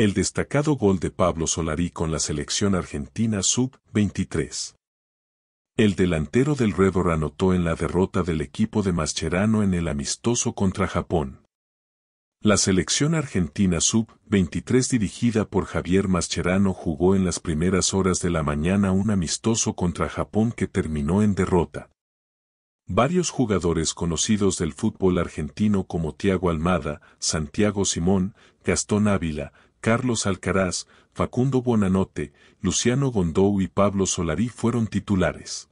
El destacado gol de Pablo Solari con la selección argentina sub-23. El delantero del Redor anotó en la derrota del equipo de Mascherano en el amistoso contra Japón. La selección argentina sub-23 dirigida por Javier Mascherano jugó en las primeras horas de la mañana un amistoso contra Japón que terminó en derrota. Varios jugadores conocidos del fútbol argentino como Tiago Almada, Santiago Simón, Gastón Ávila, Carlos Alcaraz, Facundo Bonanote, Luciano Gondou y Pablo Solarí fueron titulares.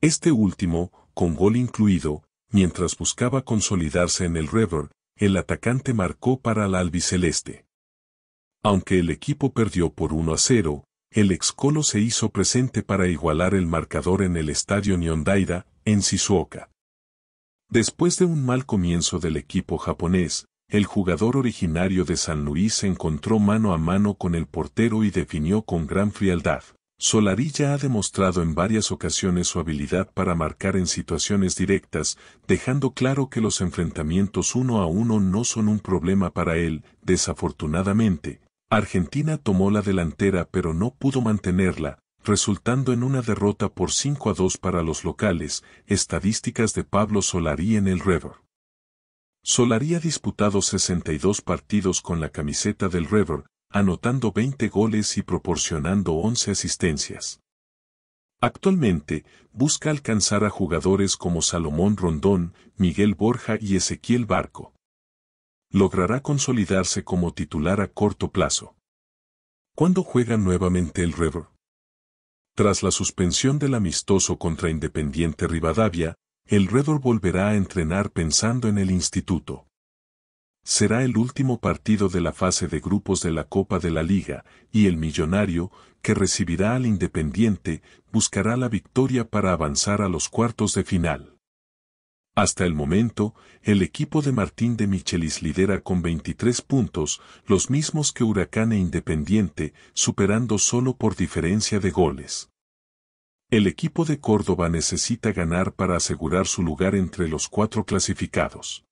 Este último, con gol incluido, mientras buscaba consolidarse en el River, el atacante marcó para la albiceleste. Aunque el equipo perdió por 1 a 0, el excolo se hizo presente para igualar el marcador en el estadio Nyondaira, en Shizuoka. Después de un mal comienzo del equipo japonés, el jugador originario de San Luis se encontró mano a mano con el portero y definió con gran frialdad. ya ha demostrado en varias ocasiones su habilidad para marcar en situaciones directas, dejando claro que los enfrentamientos uno a uno no son un problema para él, desafortunadamente. Argentina tomó la delantera pero no pudo mantenerla, resultando en una derrota por 5 a 2 para los locales, estadísticas de Pablo Solarí en el River. Solaría ha disputado 62 partidos con la camiseta del River, anotando 20 goles y proporcionando 11 asistencias. Actualmente, busca alcanzar a jugadores como Salomón Rondón, Miguel Borja y Ezequiel Barco. Logrará consolidarse como titular a corto plazo. ¿Cuándo juega nuevamente el River? Tras la suspensión del amistoso contra Independiente Rivadavia, el Redor volverá a entrenar pensando en el instituto. Será el último partido de la fase de grupos de la Copa de la Liga, y el millonario, que recibirá al Independiente, buscará la victoria para avanzar a los cuartos de final. Hasta el momento, el equipo de Martín de Michelis lidera con 23 puntos, los mismos que Huracán e Independiente, superando solo por diferencia de goles. El equipo de Córdoba necesita ganar para asegurar su lugar entre los cuatro clasificados.